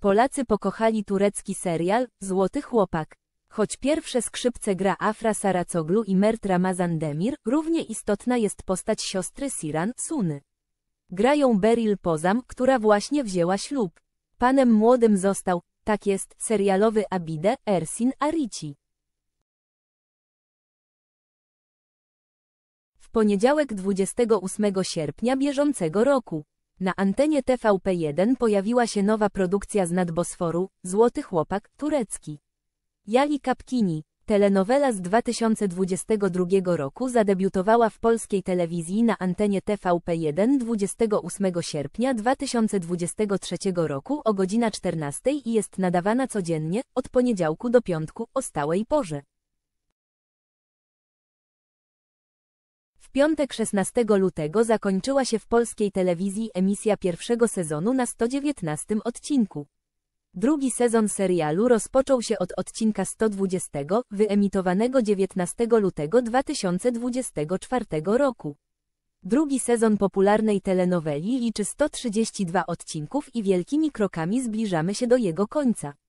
Polacy pokochali turecki serial Złoty Chłopak. Choć pierwsze skrzypce gra Afra Saracoglu i Mert Ramazan Demir, równie istotna jest postać siostry Siran Suny. Grają Beryl Pozam, która właśnie wzięła ślub. Panem młodym został, tak jest, serialowy Abide Ersin Arici. W poniedziałek 28 sierpnia bieżącego roku. Na antenie TVP1 pojawiła się nowa produkcja z nadbosforu, Złoty Chłopak, turecki. Jali Kapkini, telenowela z 2022 roku zadebiutowała w polskiej telewizji na antenie TVP1 28 sierpnia 2023 roku o godzina 14 i jest nadawana codziennie, od poniedziałku do piątku, o stałej porze. piątek 16 lutego zakończyła się w polskiej telewizji emisja pierwszego sezonu na 119 odcinku. Drugi sezon serialu rozpoczął się od odcinka 120, wyemitowanego 19 lutego 2024 roku. Drugi sezon popularnej telenoweli liczy 132 odcinków i wielkimi krokami zbliżamy się do jego końca.